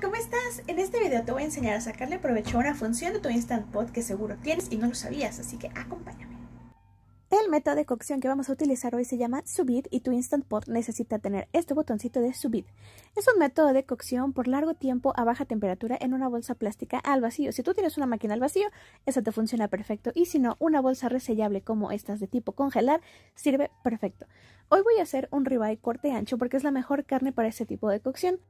¿cómo estás? En este video te voy a enseñar a sacarle provecho a una función de tu Instant Pot que seguro tienes y no lo sabías, así que acompáñame. El método de cocción que vamos a utilizar hoy se llama Subit y tu Instant Pot necesita tener este botoncito de Subit. Es un método de cocción por largo tiempo a baja temperatura en una bolsa plástica al vacío. Si tú tienes una máquina al vacío, esa te funciona perfecto y si no, una bolsa resellable como estas de tipo congelar sirve perfecto. Hoy voy a hacer un ribeye corte ancho porque es la mejor carne para este tipo de cocción.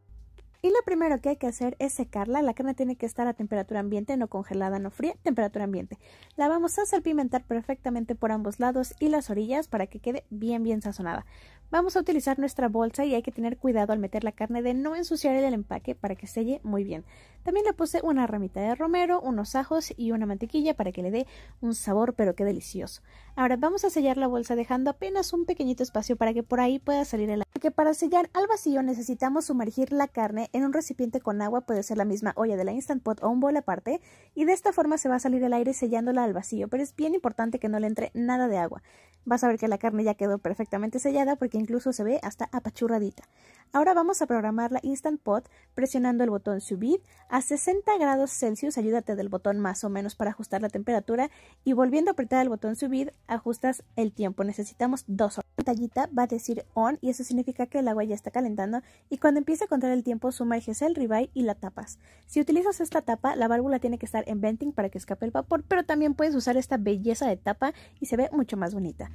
Y lo primero que hay que hacer es secarla. La carne tiene que estar a temperatura ambiente, no congelada, no fría, temperatura ambiente. La vamos a salpimentar perfectamente por ambos lados y las orillas para que quede bien bien sazonada. Vamos a utilizar nuestra bolsa y hay que tener cuidado al meter la carne de no ensuciar el empaque para que selle muy bien. También le puse una ramita de romero, unos ajos y una mantequilla para que le dé un sabor pero qué delicioso. Ahora vamos a sellar la bolsa dejando apenas un pequeñito espacio para que por ahí pueda salir el aire. Porque para sellar al vacío necesitamos sumergir la carne en un recipiente con agua, puede ser la misma olla de la Instant Pot o un bol aparte, y de esta forma se va a salir el aire sellándola al vacío, pero es bien importante que no le entre nada de agua vas a ver que la carne ya quedó perfectamente sellada porque incluso se ve hasta apachurradita. Ahora vamos a programar la Instant Pot presionando el botón Subir a 60 grados Celsius, ayúdate del botón más o menos para ajustar la temperatura y volviendo a apretar el botón Subir ajustas el tiempo, necesitamos dos horas. La pantallita va a decir On y eso significa que el agua ya está calentando y cuando empiece a contar el tiempo sumerges el ribeye y la tapas. Si utilizas esta tapa, la válvula tiene que estar en venting para que escape el vapor, pero también puedes usar esta belleza de tapa y se ve mucho más bonita.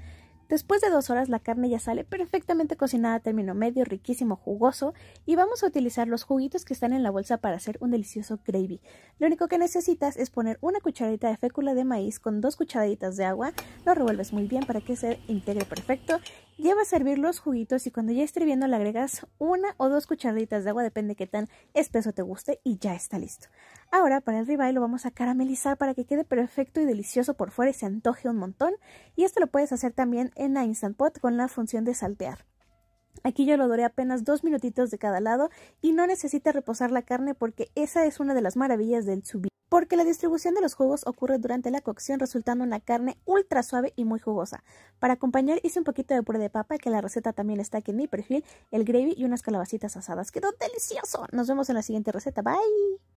Después de dos horas la carne ya sale perfectamente cocinada a término medio, riquísimo, jugoso y vamos a utilizar los juguitos que están en la bolsa para hacer un delicioso gravy. Lo único que necesitas es poner una cucharadita de fécula de maíz con dos cucharaditas de agua, lo revuelves muy bien para que se integre perfecto, lleva a servir los juguitos y cuando ya esté hirviendo le agregas una o dos cucharaditas de agua, depende de qué tan espeso te guste y ya está listo. Ahora para el ribeye lo vamos a caramelizar para que quede perfecto y delicioso por fuera y se antoje un montón. Y esto lo puedes hacer también en la Instant Pot con la función de saltear. Aquí yo lo doré apenas dos minutitos de cada lado y no necesita reposar la carne porque esa es una de las maravillas del zubi. Porque la distribución de los jugos ocurre durante la cocción resultando una carne ultra suave y muy jugosa. Para acompañar hice un poquito de puré de papa que la receta también está aquí en mi perfil, el gravy y unas calabacitas asadas. ¡Quedó delicioso! Nos vemos en la siguiente receta. Bye.